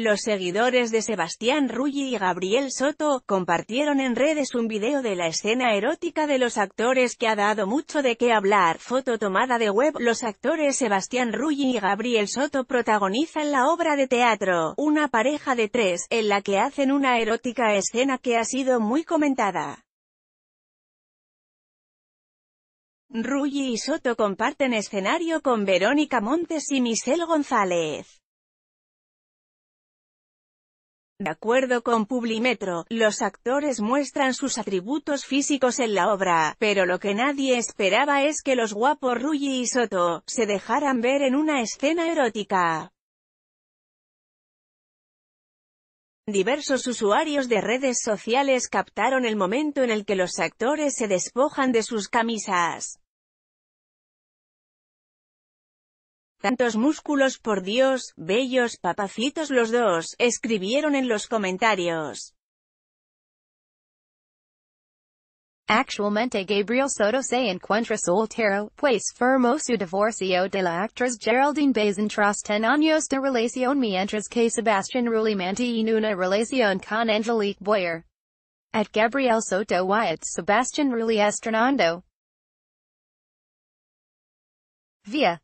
Los seguidores de Sebastián Rulli y Gabriel Soto, compartieron en redes un video de la escena erótica de los actores que ha dado mucho de qué hablar. Foto tomada de web. Los actores Sebastián Rulli y Gabriel Soto protagonizan la obra de teatro, una pareja de tres, en la que hacen una erótica escena que ha sido muy comentada. Rulli y Soto comparten escenario con Verónica Montes y Michelle González. De acuerdo con Publimetro, los actores muestran sus atributos físicos en la obra, pero lo que nadie esperaba es que los guapos Ruggie y Soto, se dejaran ver en una escena erótica. Diversos usuarios de redes sociales captaron el momento en el que los actores se despojan de sus camisas. Tantos músculos por Dios, bellos papacitos los dos, escribieron en los comentarios. Actualmente Gabriel Soto se encuentra soltero, pues firmó su divorcio de la actriz Geraldine Bazin tras 10 años de relación mientras que Sebastian Rulli mantiene una relación con Angelique Boyer. At Gabriel Soto Wyatt Sebastian Rulli estrenando. Via